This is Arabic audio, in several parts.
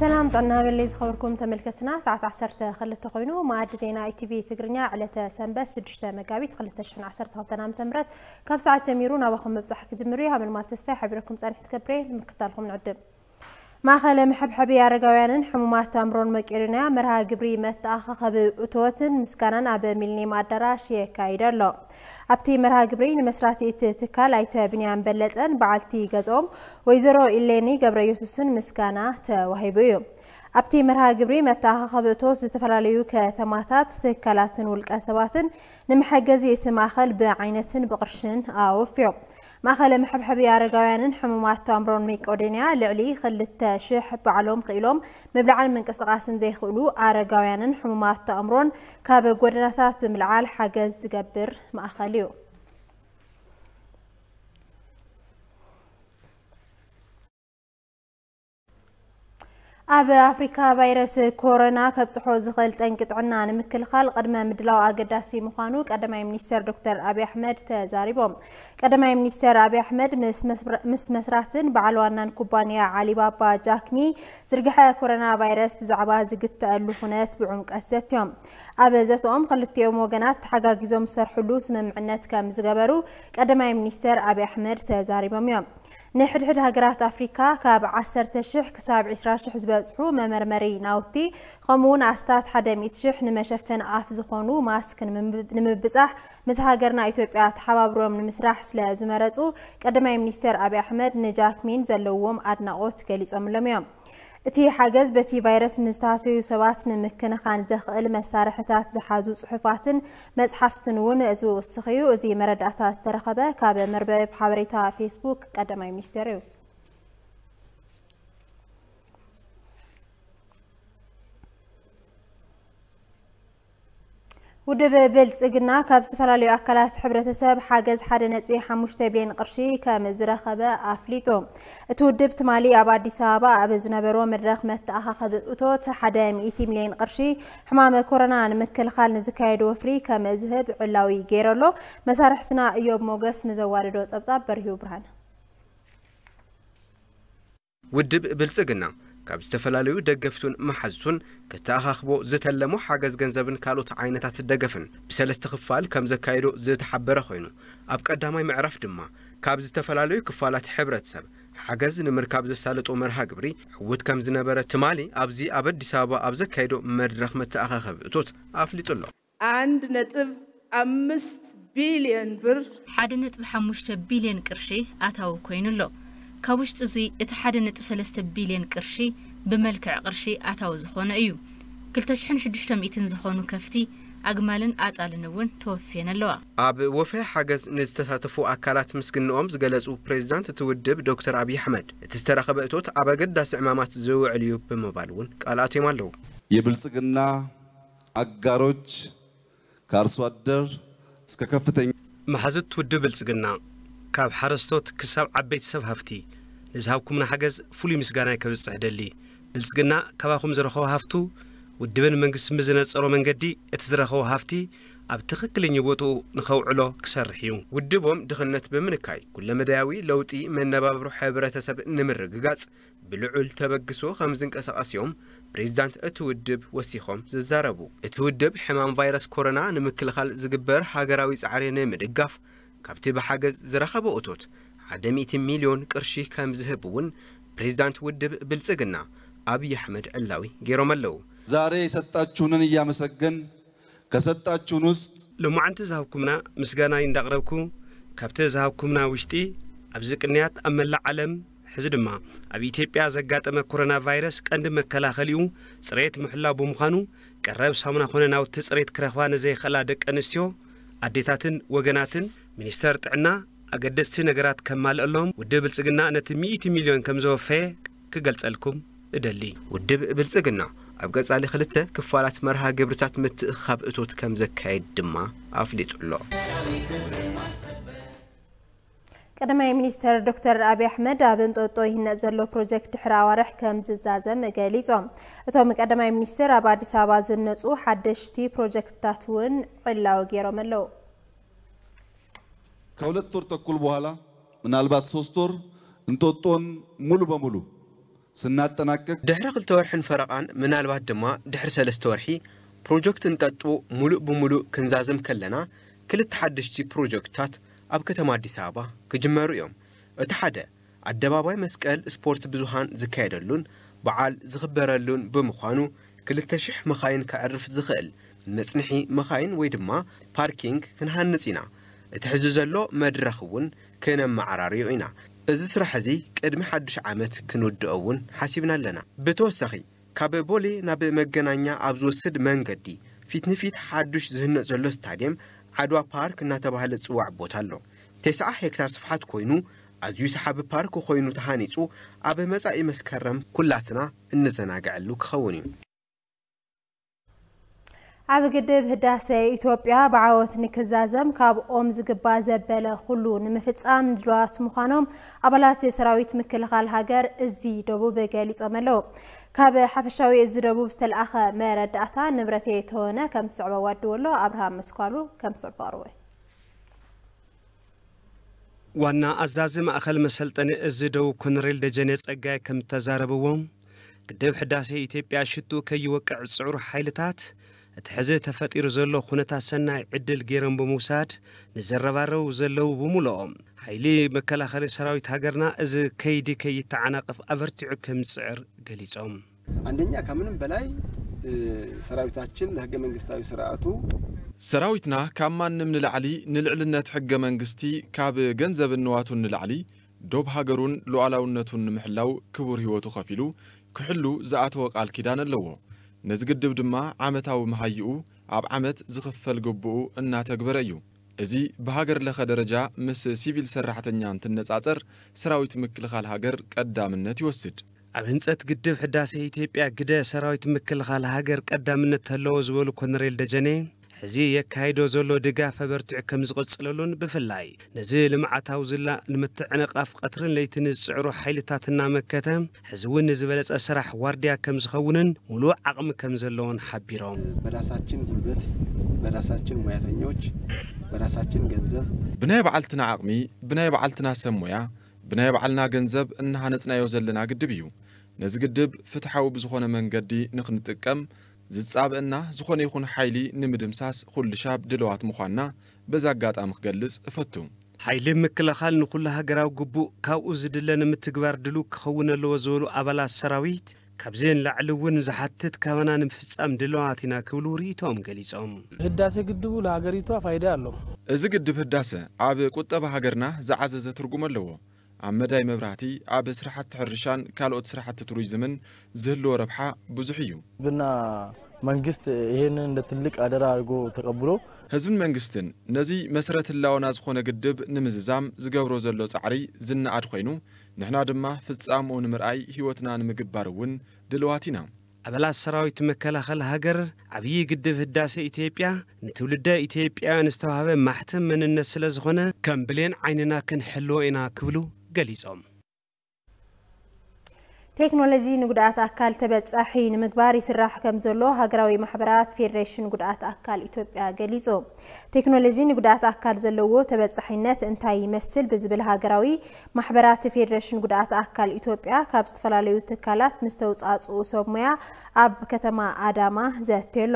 سلام طنا بلي خبركم تملكتنا ساعة عشرة خلت تقوينو ما زينا اي تي في تقرنيا على سنبس سدشتا مقابيت خلت تشحن عشرة خلتنا متمرت كم ساعة جميرونا وخم بزحك جمريها من ما تسفي حبركم سانح تكبرين مكتر لكم نعدم ማእኸለ ምሕብሓብ ኣረጋውያንን ሕሙማት ኣእምሮን መቂርና መርሃ ግብሪ መተኣኻኸቢ እቶወትን ምስጋናን ኣብ ሚሊኒየም ኣዳራሽ የካይድ ኣሎ ኣብቲ መርሃ ግብሪ ንመስራቲ እቲ ትካል ኣይተ ብንያም በለጠን በዓልቲ ገዝኦም ወይዘሮ ኢሌኒ ገብረ የሱስን ምስጋና ተዋሂቡ እዩ ابتي مرها قبري متاها خبتوز تفلاليو كتماتات تكالاتن والكاسباتن نمحقزي تماخل بعينتن بقرشن او فيو ماخل محب حبي ارغوان حمومات تامرون ميك اودينيا لعلي خلت شح بعلوم قيلوم مبلعن من قصقاسن زي خلو ارغوان حمومات تامرون كاب غورناثات بملعال حقز قبر ماخليو ما ኣብ ኣፍሪካ ቫይረስ ኮሮና ከብፅሖ ዝኽእል ጠንቂ ጥዕና ንምክልኻል ቅድመ ምድላው ኣገዳሲ ምዃኑ ቀዳማይ ሚኒስተር ዶክተር ኣብዪ ኣሕመድ ተዛሪቦም ቀዳማይ ሚኒስተር ኣብዪ ኣሕመድ ምስ መስራትን በዓል ዋናን ኩባንያ ዓሊባባ ጃክሚ ዝርግሐ ኮሮና ቫይረስ ብዛዕባ ዝግተአሉ ኩነት ብዕምቀት ዘትዮም ኣብ ዘትኦም ክልቲኦም ወገናት ተሓጋጊዞም ዝሰርሕሉ ስምምዕነት ከም ዝገበሩ ቀዳማይ ሚኒስተር ኣብዪ ኣሕመድ ተዛሪቦም እዮም ንሕድሕድ ሃገራት ኣፍሪካ ካብ 1,000 ክሳብ 20,000 ዝበፅሑ መመርመሪ ናውቲ ከምኡ ውን ኣስታት 100,000 ንመሸፍተን ኣፍ ዝኾኑ ማስክ ንምብፃሕ ምስ ሃገርና ኢትዮጵያ ተሓባብሮም ንምስራሕ ስለ ዝመረፁ ቀዳማይ ሚኒስትር ኣብይ ኣሕመድ ንጃክሚን ዘለዎም ኣድናቆት ገሊፆምሎም እዮም اتي حاجز بتي فيروس نستاسي وسوات نمكن خان دخل مسارح تات زحازو صحفات مزحفتن ون ازو السخيو ازي مرد اتاس ترخبه كاب مربع بحابريتا فيسبوك قدمي ميستيريو ውድብ ብልፅግና ካብ ዝተፈላለዩ ኣካላት ሕብረተሰብ ሓገዝ ሓደ ነጥቢ ሓሙሽተ ቢልዮን ቅርሺ ከም ዝረኸበ ኣፍሊጡ እቲ ውድብ ትማሊ ኣብ ኣዲስ ኣበባ ኣብ ዝነበሮ መድረኽ መተኣኻኸቢ እቶት ሓደ ሚእቲ ሚልዮን ቅርሺ ሕማመ ኮሮና ንምክልኻል ንዝካየዱ ወፍሪ ከም ዝህብ ዕላዊ ገይረ ኣሎ መሳርሕትና እዮብ ሞገስ ንዘዋድዶ ፀብጻብ በርሂቡ ብርሃን ውድብ ብልፅግና ካብ ዝተፈላለዩ ደገፍቱን መሓዙቱን ክተኣኻኽቦ ዝተለሞ ሓገዝ ገንዘብን ካልኦት ዓይነታት ደገፍን ብሰለስተ ክፋል ከም ዘካይዶ ዝተሓበረ ኮይኑ ኣብ ቀዳማይ ምዕራፍ ድማ ካብ ዝተፈላለዩ ክፋላት ሕብረተሰብ ሓገዝ ንምርካብ ዘሳለጦ መርሃ ግብሪ ሕውት ከም ዝነበረ ትማሊ ኣብዚ ኣብ ኣዲስ ኣበባ ኣብ ዘካይዶ መድረኽ መተኣኻኸቢ እቶት ኣፍሊጡ ኣሎ ኣንድ ነጥብ ኣምስት ቢልዮን ብር ሓደ ነጥብ ሓሙሽተ ቢልዮን ቅርሺ ኣታዊ ኮይኑ ኣሎ ካብ ውሽጢ እዙይ እቲ ሓደ ነጥብ ሰለስተ ቢልዮን ቅርሺ ብመልክዕ ቅርሺ ኣታዊ ዝኾነ እዩ 2600 ዝኾኑ ከፍቲ ኣግማልን ኣጣልን እውን ተወፍየን ኣለዋ ኣብ ወፍያ ሓገዝ ንዝተሳተፉ ኣካላት ምስግንኦም ዝገለጹ ፕሬዚዳንት እቲ ውድብ ዶክተር ኣብዪ ኣሕመድ እቲ ዝተረኸበ እቶት ኣብ ኣገዳሲ ዕማማት ዝውዕል እዩ ብምባል እውን ቃልኣትዮም ኣለዉ የብልጽግና አጋሮች ከአርሶ አደር እስከ ከፍተኛ ማሐዝት ውድብ ብልጽግና ካብ ሓረስቶት ክሳብ ዓበይቲ ሰብ ሃፍቲ ንዝሃብኩምና ሓገዝ ፍሉይ ምስጋናይ ከብፅሕ ደሊ ብልፅግና ካባኹም ዝረኸቦ ሃፍቱ ውድብን መንግስቲ ምዝነፀሮ መንገዲ እቲ ዝረኸቦ ሃፍቲ ኣብ ትኽክለኛ ቦትኡ ንኸውዕሎ ክሰርሕ እዩ ውድቦም ድኽነት ብምንካይ ኩለ መዳያዊ ለውጢ መነባብሮ ሕብረተሰብ ንምርግጋጽ ብልዑል ተበግሶ ከም ዝንቀሳቐስ እዮም ፕሬዚዳንት እቲ ውድብ ወሲኾም ዝዛረቡ እቲ ውድብ ሕማም ቫይረስ ኮሮና ንምክልኻል ዝግበር ሃገራዊ ጻዕሪ ንምድጋፍ ካብቲ ብሓገዝ ዝረኸበ እቶት 100 ሚልዮን ቅርሺ ከም ዝህብ እውን ፕሬዚዳንት ውድብ ብልጽግና አብይ አሕመድ ዕላዊ ገይሮም ኣለዉ። ዛሬ የሰጣችሁንን እያመሰገን ከሰጣችሁን ውስጥ ሎማዓንቲ ዝሃብኩምና ምስጋና እንዳቕረብኩ ካብቲ ዝሃብኩምና ውሽጢ ኣብዚ ቅንያት ኣብ መላእ ዓለም ሕዚ ድማ ኣብ ኢትዮጵያ ዘጋጠመ ኮሮና ቫይረስ ቀንዲ መከላኸሊ መከላኸሊኡ ፅሬት ምሕላው ብምዃኑ ቀረብ ሳሙና ኾነ ናውቲ ፅሬት ክረኽባ ንዘይኽእላ ደቂ ኣንስትዮ ኣዴታትን ወገናትን ሚኒስተር ጥዕና ኣገደስቲ ነገራት ከማልአሎም ውድብ ብልጽግና ነቲ 100 ሚልዮን ከም ዘወፈየ ክገልጸልኩም እደሊ ውድብ ብልጽግና ኣብ ገጻሊ ክልተ ክፋላት መርሃ ግብርታት ምትእኻብ እቶት ከም ዘካየድ ድማ ኣፍሊጡ ኣሎ ቀዳማይ ሚኒስተር ዶክተር ኣብዪ ኣሕመድ ኣብ እንጦጦ ይህነፅ ዘሎ ፕሮጀክት ድሕሪ ኣዋርሕ ከም ዝዛዘም ገሊፆም እቶም ቀዳማይ ሚኒስተር ኣብ ኣዲስ ኣበባ ዝነፁ ሓደሽቲ ፕሮጀክትታት እውን ዕላዊ ገይሮም ኣለው ከሁለት ወር ተኩል በኋላ ምናልባት ሶስት ወር እንጦጦን ሙሉ በሙሉ ስናጠናቀቅ ድሕሪ ክልተ ወርሕን ፈረቓን ምናልባት ድማ ድሕሪ ሰለስተ ወርሒ ፕሮጀክት እንጠጡ ሙሉእ ብሙሉእ ክንዛዝም ከለና ክልተ ሓደሽቲ ፕሮጀክትታት ኣብ ከተማ ኣዲስ ኣበባ ክጅመሩ እዮም እቲ ሓደ ኣደባባይ መስቀል ስፖርት ብዙሃን ዝካየደሉን በዓል ዝኽበረሉን ብምዃኑ 2,000 መኻይን ከዕርፍ ዝኽእል መፅንሒ መኻይን ወይ ድማ ፓርኪንግ ክንሃንፅ ኢና እቲ ሕዚ ዘሎ መድረኽ እውን ክነመዓራርዩ ኢና እዚ ስራሕ እዚ ቅድሚ ሓዱሽ ዓመት ክንውድኦ እውን ሓሲብና ኣለና ብተወሳኺ ካብ ቦሌ ናብ መገናኛ ኣብ ዝወስድ መንገዲ ፊት ንፊት ሓዱሽ ዝህነፅ ዘሎ ስታድየም ዓድዋ ፓርክ እናተባህለ ዝፅዋዕ ቦታ ኣሎ ተስዓ ሄክታር ስፍሓት ኮይኑ ኣዝዩ ሰሓቢ ፓርክ ኮይኑ ተሃኒፁ ኣብ መጻኢ መስከረም ኩላትና እንዘናግዐሉ ክኸውን እዩ ኣብ ግድብ ህዳሴ ኢትዮጵያ ብዓወት ንክዛዘም ካብ ኦም ዝግባእ ዘበለ ኩሉ ንምፍፃም ድልዋት ምዃኖም ኣባላት ሰራዊት ምክልኻል ሃገር እዚ ደቡብ ገሊፆም ኣለዉ ካብ ሓፈሻዊ እዚ ደቡብ ዝተለኣኸ መረዳእታ ንብረት ተወነ ከም ዝስዕበ ዋዲው ኣሎ ኣብርሃም መስኳሉ ከም ዝስዕቦ ኣርወዩ ዋና ኣዛዚ ማእኸል መሰልጠኒ እዚ ደቡብ ኮነሬል ደጀነ ጸጋይ ከም ተዛረብዎም ግድብ ሕዳሴ ኢትዮጵያ ሽጡ ከይወቅዕ ዝፅዕሩ ሓይልታት እቲ ሕዚ ተፈጢሩ ዘሎ ኩነታት ሰናይ ዕድል ገይሮም ብምውሳድ ንዘረባረቡ ዘለዉ ብምሉኦም ሓይሊ መከላኸሊ ሰራዊት ሃገርና እዚ ከይዲ ከይተዓናቕፍ ኣበርቲዑ ከምፅዕር ገሊፆም አንደኛ ከምንም በላይ ሰራዊታችን ለህገ መንግስታዊ ስርዓቱ ሰራዊትና ካብ ማንም ንላዕሊ ንልዕልነት ሕገ መንግስቲ ካብ ገንዘብ ንዋቱን ንላዕሊ ዶብ ሃገሩን ሉዓላውነቱን ንምሕላው ክቡር ህይወቱ ከፊሉ ክሕሉ ዝኣተወ ቃል ኪዳን ኣለዎ ነዚ ግድብ ድማ ዓመታዊ መሃይኡ ኣብ ዓመት ዝኽፈል ግብኡ እናተግበረ እዩ እዚ ብሃገር ለኸ ደረጃ ምስ ሲቪል ሰራሕተኛ እንትነጻጸር ሰራዊት ምክልኻል ሃገር ቀዳምነት ይወስድ ኣብ ህንፀት ግድብ ሕዳሴ ኢትዮጵያ ግደ ሰራዊት ምክልኻል ሃገር ቀዳምነት ተለዎ ዝበሉ ኮሎኔል ደጀኔ ሕዚ የካይዶ ዘሎ ድጋፍ ኣበርቲዑ ከም ዝቕጽለሉን ብፍላይ ነዚ ልምዓታዊ ዝላ ንምትዕንቓፍ ቀትርን ለይትን ዝፅዕሩ ሓይልታት መከተ ሕዚ እውን ንዝበለጸ ስራሕ ዋርድያ ከም ዝኸውንን ሙሉእ ዓቕሚ ከም ዘለዎን ሓቢሮም በራሳችን ጉልበት በራሳችን ሙያተኞች በራሳችን ገንዘብ ብናይ በዓልትና ዓቕሚ ብናይ በዓልትና ሰብ ሙያ ብናይ በዓልና ገንዘብ እናሃነፅናዮ ዘለና ግድብ እዩ ነዚ ግድብ ፍትሓዊ ብዝኾነ መንገዲ ንኽንጥቀም ዝጻብአና ዝኾነ ይኹን ሓይሊ ንምድምሳስ ኩሉ ሻብ ድለዋት ምዃንና በዛ ኣጋጣሚ ክገልጽ እፈቱ ሓይሊ ምክልኻል ንኹሉ ሃገራዊ ግቡእ ካብኡ ዝድለ ንምትግባር ድሉ ክኸውን ኣለዎ ዝበሉ ኣባላት ሰራዊት ካብዚ ንላዕሊ እውን ዝሓትት ካበና ንምፍጻም ድለዋት ኢና ክብሉ ርእቶም ገሊፆም ህዳሴ ግድቡ ንሃገሪቷ ፋይዳ ኣሎ እዚ ግድብ ህዳሴ ኣብ ቁጠባ ሃገርና ዝዓዘዘ ትርጉም ኣለዎ ኣብ መዳይ መብራህቲ ኣብ ስራሕቲ ሕርሻን ካልኦት ስራሕቲ ቱሪዝምን ዝህልዎ ረብሓ ብዙሕ እዩ ብና መንግስት ይህንን እንደ ትልቅ አደራ አድርጎ ተቀብሎ ህዝብን መንግስትን ነዚ መሰረት ህላወና ዝኾነ ግድብ ንምዝዛም ዝገብሮ ዘሎ ፃዕሪ ዝነኣድ ኮይኑ ንሕና ድማ ፍጻምኡ ንምርኣይ ህይወትና ንምግባር እውን ድልዋት ኢና ኣባላት ሰራዊት መከላኸሊ ሃገር ዓብዪ ግድብ ህዳሴ ኢትዮጵያ ንትውልደ ኢትዮጵያውያን ዝተዋህበ ማሕትም መንነት ስለ ዝኾነ ከም ብሌን ዓይንና ክንሕልዎ ኢና ክብሉ ገሊጾም ቴክኖሎጂ ንጉድኣት ኣካል ተበጻሒ ንምግባር ይስራሕ ከም ዘሎ ሃገራዊ ማሕበራት ፌዴሬሽን ጉድኣት ኣካል ኢትዮጵያ ገሊጹ ቴክኖሎጂ ንጉድኣት ኣካል ዘለዎ ተበጻሒነት እንታይ ይመስል ብዝብል ሃገራዊ ማሕበራት ፌዴሬሽን ጉድኣት ኣካል ኢትዮጵያ ካብ ዝተፈላለዩ ትካላት ምስ ተውፃፅኡ ሰብ ሙያ ኣብ ከተማ ኣዳማ ዘትሎ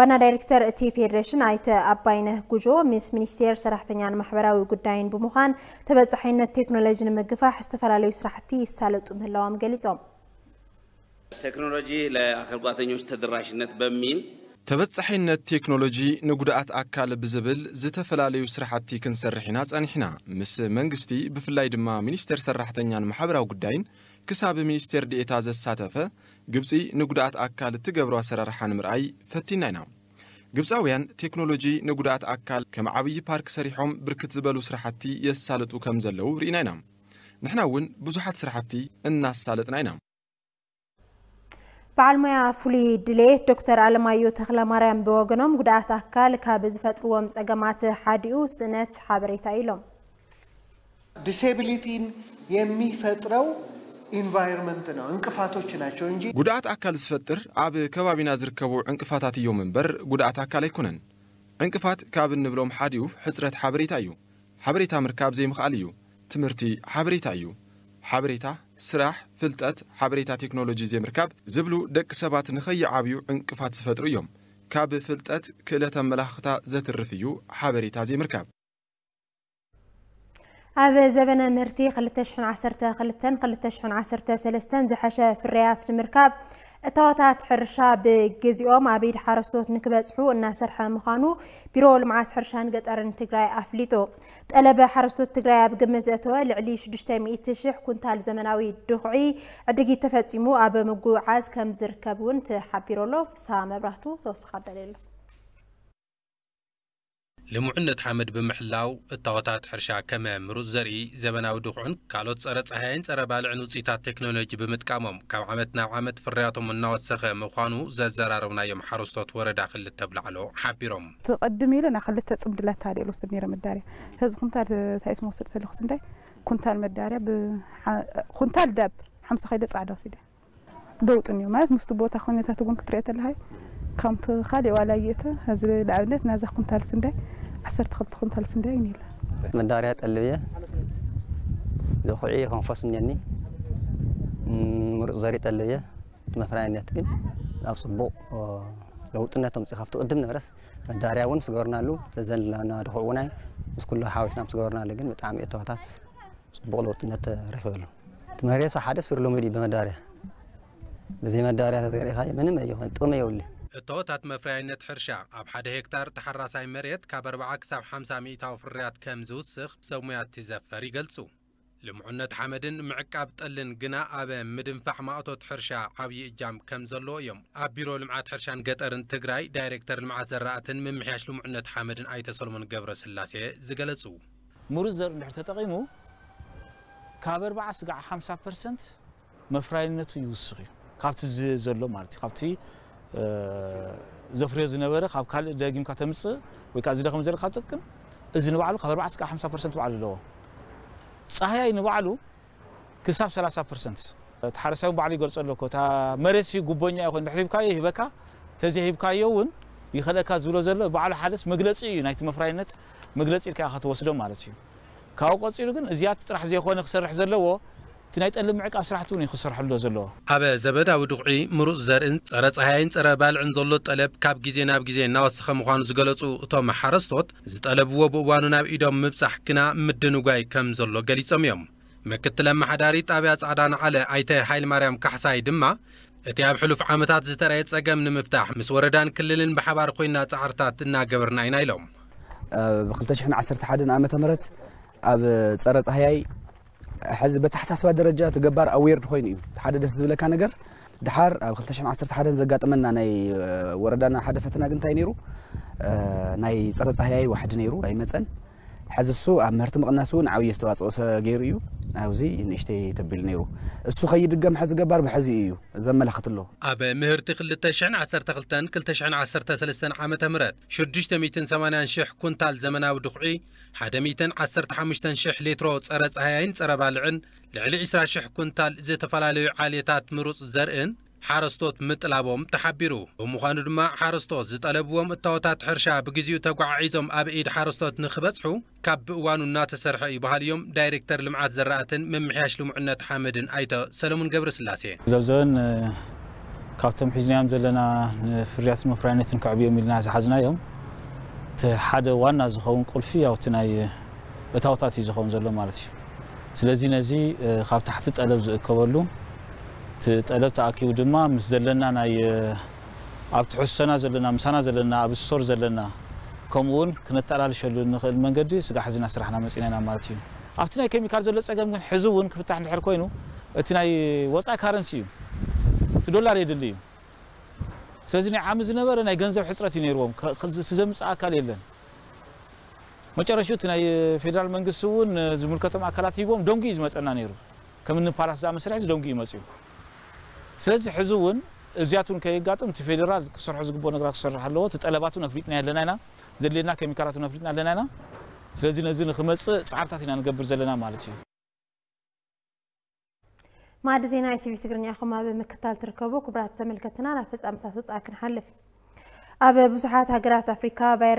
ዋና ዳይሬክተር እቲ ፌዴሬሽን ኣይተ ኣባይነህ ጉጆ ምስ ሚኒስቴር ሰራሕተኛን ማሕበራዊ ጉዳይን ብምዃን ተበጻሒነት ቴክኖሎጂ ንምግፋሕ ዝተፈላለዩ ስራሕቲ ይሳለጡ ምህላዎም ገሊፆም ቴክኖሎጂ ለአካል ጉዳተኞች ተደራሽነት በሚል ተበጻሒነት ቴክኖሎጂ ንጉዳኣት ኣካል ብዝብል ዝተፈላለዩ ስራሕቲ ክንሰርሕ ኢና ጸኒሕና ምስ መንግስቲ ብፍላይ ድማ ሚኒስቴር ሰራሕተኛን ማሕበራዊ ጉዳይን ክሳብ ሚኒስቴር ድኤታ ዘሳተፈ ግብፂ ንጉዳኣት ኣካል እትገብሮ ኣሰራርሓ ንምርኣይ ፈቲና ኢና ግብፃውያን ቴክኖሎጂ ንጉዳኣት ኣካል ከም ዓብዪ ፓርክ ሰሪሖም ብርክት ዝበሉ ስራሕቲ የሳልጡ ከም ዘለዉ ርኢና ኢና ንሕና እውን ብዙሓት ስራሕቲ እናሳለጥና ኢና በዓል ሙያ ፍሉይ ድሌት ዶክተር ኣለማዮ ተክለማርያም ብወገኖም ጉድኣት ኣካል ካብ ዝፈጥርዎም ፀገማት ሓዲኡ ስእነት ሓበሬታ ኢሎም ዲስብሊቲን የሚፈጥረው ኢንቫይሮንመንት ነው፣ እንቅፋቶች ናቸው እንጂ ጉድኣት ኣካል ዝፈጥር ኣብ ከባቢና ዝርከቡ ዕንቅፋታት እዮም እምበር ጉድኣት ኣካል ኣይኮነን። ዕንቅፋት ካብ እንብሎም ሓዲኡ ሕፅረት ሓበሬታ እዩ። ሓበሬታ ምርካብ ዘይምኽኣል እዩ። ትምህርቲ ሓበሬታ እዩ። ሓበሬታ ስራሕ ፍልጠት ሓበሬታ ቴክኖሎጂ ዘይምርካብ ዝብሉ ደቂ ሰባት ንኸይዓብዩ ዕንቅፋት ዝፈጥሩ እዮም ካብ ፍልጠት ክእለት ኣመላኽታ ዘትርፍ እዩ ሓበሬታ ዘይምርካብ ኣብ ዘበነ ምህርቲ 212 213 ዝሓሸ ፍርያት ንምርካብ اتواتات حرشا بجزيو ما بيد حرستوت نكبتحو الناسرحة مخانو بيرو لمعات حرشان قد ارن تقراي افليتو تقلب حرستوت تقراي بقمز لعلي شدشتا مئيت تشيح زمناوي الدخعي عدقي تفاتيمو ابا مقوعاز كم زركبون تحبيرو لو فسا مبرهتو لمعنت حمد بمحلاو الطاقات حرشا كمام روز زري زمناو دخون كالوت سرت هين سر بالعنو سيتا تكنولوجي بمتكامم كم عمت نو عمت فرياتهم من نو السخ مخانو ززرار ونا يوم حرص تطور داخل التبلع له حبيرم تقدمي لنا خلت تسم دلة تاري لو سنيرة مداري هذا خنتا تايس مصر تلو خسنتا خنتا المداري ب خنتا الدب حمص خيدة صعدة سيدة دوت اليوم ما مستبوط أخوني تاتو كنت ريت الهاي كم ولا يته هذا العونات نازخ كنت هالسنة عسرت خنت خنت هل سنديني لا من داريات قلبية دخوعي هون فصل مني مر زاريت قلبية ما فرعني أتكن أو صبو لو تنا تم سخاف تقدمنا بس من داري أون سجورنا له فزل لنا دخوعنا بس كل حاول نام سجورنا لجن متعام إتوهات صبو لو تنا تريفل تمارس حادث سر لومي دي من داري بزي من داري هذا غير خايف من ما يجون تومي يولي እቶታት መፍርያይነት ሕርሻ ኣብ ሓደ ሄክታር ተሓራሳይ መሬት ካብ 40 ክሳብ 50 ሚእታዊ ፍርያት ከም ዝውስኽ ሰብ ሙያቲ ዘፈር ይገልጹ ልምዑነት ሓመድን ምዕቃብ ጠልን ግና ኣብ ምድንፋሕ ማእቶት ሕርሻ ዓብዪ እጃም ከም ዘለዎ እዮም ኣብ ቢሮ ልምዓት ሕርሻን ገጠርን ትግራይ ዳይሬክተር ልምዓት ዘራእትን ምምሕያሽ ልምዑነት ሓመድን ኣይተ ሰሎሞን ገብረ ስላሴ ዝገለጹ ሙሩዝ ዘርኢ ድሕር ተጠቒሙ ካብ 40 ስጋዕ 50 ፐርሰንት መፍራይነቱ ይውስኽ እዩ ካብቲ ዘሎ ማለት እዩ ካብቲ ዘፍርዮ ዝነበረ ካብ ካልእ ደጊምካ ተምፅእ ወይ ከዓ ዝደኸም ዘለካ ትጥቅም እዚ ንባዕሉ ካብ 4 እስካብ 50 ፐርሰንት በዓሉ ኣለዎ ፀሃያይ ንባዕሉ ክሳብ 30 ፐርሰንት እቲ ሓረሳዊ በዕሉ ይገልፆ ኣለኮ እታ መሬሲ ጉቦኛ ይኮን ድሕሪብካዮ ይህበካ ተዘሂብካዮ እውን ይኸለካ ዝብሎ ዘሎ በዓሉ ሓደስ መግለፂ እዩ ናይቲ መፍራይነት መግለፂ ኢልካ ኢኻ ትወስዶ ማለት እዩ ካብኡ ቀፂሉ ግን እዚኣ ጥራሕ ዘይኮነ ክሰርሕ ዘለዎ እቲ ናይ ጠልም ምዕቃብ ስራሕቲ እውን እዩ ክስርሐሉ ዘለዎ ኣብ ዘበናዊ ድቑዒ ምሩፅ ዘርእን ፀረ ፀሓይን ፀረ ባልዕን ዘሎ ጠለብ ካብ ግዜ ናብ ግዜ እናወሰኸ ምዃኑ ዝገለፁ እቶም ሓረስቶት ዝጠለብዎ ብእዋኑ ናብ ኢዶም ምብፃሕ ግና ምድንጓይ ከም ዘሎ ገሊፆም እዮም ምክትል ኣመሓዳሪ ጣብያ ፃዕዳ ንዓለ ኣይተ ሃይለማርያም ካሕሳይ ድማ እቲ ኣብ ሕሉፍ ዓመታት ዝተረየ ፀገም ንምፍታሕ ምስ ወረዳን ክልልን ብሓባር ኮይና ፃዕርታት እናገበርና ኢና ኢሎም ብ 211 ዓ ም ኣብ ፀረ ፀህያይ حز بتحسسبه درجة تجبر أوير خويني حدا ده سبلا كان جر دحر خلتش مع سرت حدا زقات منا ناي وردنا حدا فتنا جنتينيرو ناي صرت صحيح واحد أي مثلاً حزسو مهرت مقناسون عاوي استواص اوس غيريو عاوزي نشتي تبل نيرو السو خيد قام حز قبار بحزي ايو زمل خطلو ابا مهرتي كل تشعن عصر تغلتن كل تشعن عصر تسلسن عام تمرت شدشت ميتن سمانان شح كونتال زمنا ودقعي حدا ميتن عصر تحمشتن شح ليترو تسرس هاين تسربالعن لعلي عصر شح كونتال زي تفلالي عالية تات مروس زرئن حارستوت مطلابهم تحبيرو ومخانو دما حارستوت زطلبوهم التوتات حرشا بغزيو تغععيزهم اب ايد حارستوت نخبصحو كاب وانو ناتسرح اي بحال يوم دايركتور لمعات زراعتن ممحياش لمعنات حمدن ايتا سلمون قبر سلاسي زون ካብቶም ሒዝናዮም ዘለና ፍርያት መፍራይነትን ክዕብዮም ኢልና ዝሓዝናዮም እቲ ሓደ ዋና ዝኸውን ቁልፊ ያው እቲ ናይ እታወታት እዩ ዝኸውን ዘሎ ማለት እዩ ስለዚ ነዚ ካብ ጠለብ ተኣኪቡ ድማ ምስ ዘለና ናይ ኣብ ትሕዝቶና ዘለና ምሳና ዘለና ኣብ ስቶር ዘለና ከምኡ እውን ክነተላልሸሉ ንኽእል መንገዲ ስጋ ሕዚና ስራሕና መፂና ኢና ማለት እዩ ኣብቲ ናይ ኬሚካል ዘሎ ፀገም ግን ሕዚ እውን ክፍታሕ እንድሕር ኮይኑ እቲ ናይ ወፃኢ ካረንሲ እዩ እቲ ዶላር የድሊ እዩ ስለዚ ናይ ዓሚ ዝነበረ ናይ ገንዘብ ሕፅረት እዩ ነይርዎም እቲ ዘምፅእ ኣካል የለን መጨረሽኡ እቲ ናይ ፌደራል መንግስቲ እውን ዝምልከቶም ኣካላት ሂቦም ደንጉ እዩ ዝመፀና ነይሩ ከምኒ ፓላስ ዝኣመሰለ ሕዚ ደንጉ እዩ መፅኡ سلزي حزون زياتون كي قاتم تي فيدرال كسر حزق بو نغرا كسر حلو تطلباتو نفريتنا يلنا زلينا كيميكالاتو نفريتنا يلنا هنا سلزي نزي نخمص صعرتات هنا زلنا مالتي ما دزينا اي تي في تغرني اخو ما بمكتال تركبو كبرات تملكتنا لا فصامتا صعكن حلف ابو بصحات هاجرات افريكا باير